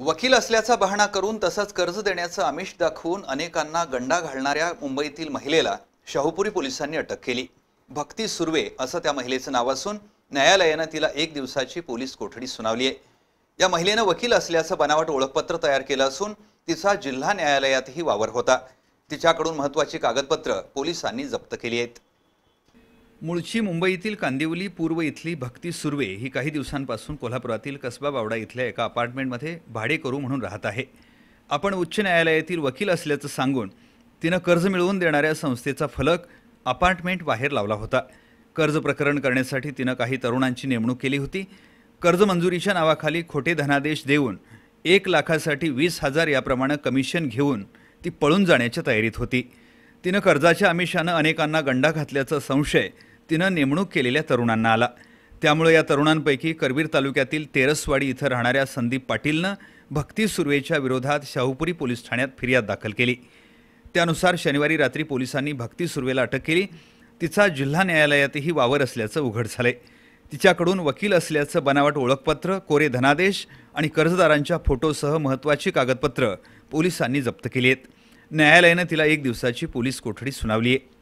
वकील असल्याचा बहाणा करून तसंच कर्ज देण्याचं आमिष दाखवून अनेकांना गंडा घालणाऱ्या मुंबईतील महिलेला शाहूपुरी पोलिसांनी अटक केली भक्ती सुर्वे असं त्या महिलेचं नाव असून न्यायालयानं तिला एक दिवसाची पोलीस कोठडी सुनावली आहे या महिलेनं वकील असल्याचं बनावट ओळखपत्र तयार केलं असून तिचा जिल्हा न्यायालयातही वावर होता तिच्याकडून महत्त्वाची कागदपत्र पोलिसांनी जप्त केली आहेत मुळची मुंबईतील कांदिवली पूर्व इथली भक्ती सुर्वे ही काही दिवसांपासून कोल्हापुरातील कसबा बावडा इथल्या एका अपार्टमेंटमध्ये भाडे करू म्हणून राहत आहे आपण उच्च न्यायालयातील वकील असल्याचं सांगून तिनं कर्ज मिळवून देणाऱ्या संस्थेचा फलक अपार्टमेंट बाहेर लावला होता कर्ज प्रकरण करण्यासाठी तिनं काही तरुणांची नेमणूक केली होती कर्ज मंजुरीच्या नावाखाली खोटे धनादेश देऊन एक लाखासाठी वीस हजार याप्रमाणे कमिशन घेऊन ती पळून जाण्याच्या तयारीत होती तिनं कर्जाच्या आमिषानं अनेकांना गंडा घातल्याचा संशय तिनं नेमणूक केलेल्या तरुणांना आला त्यामुळे या तरुणांपैकी करवीर तालुक्यातील तेरसवाडी इथं राहणाऱ्या संदीप पाटीलनं भक्ती सुर्वेच्या विरोधात शाहूपुरी पोलीस ठाण्यात फिर्याद दाखल केली त्यानुसार शनिवारी रात्री पोलिसांनी भक्ती सुर्वेला अटक केली तिचा जिल्हा न्यायालयातही वावर असल्याचं उघड झालंय तिच्याकडून वकील असल्याचं बनावट ओळखपत्र कोरे धनादेश आणि कर्जदारांच्या फोटोसह महत्त्वाची कागदपत्रं पोलिसांनी जप्त केली आहेत न्यायालयानं तिला एक दिवसाची पोलीस कोठडी सुनावली आहे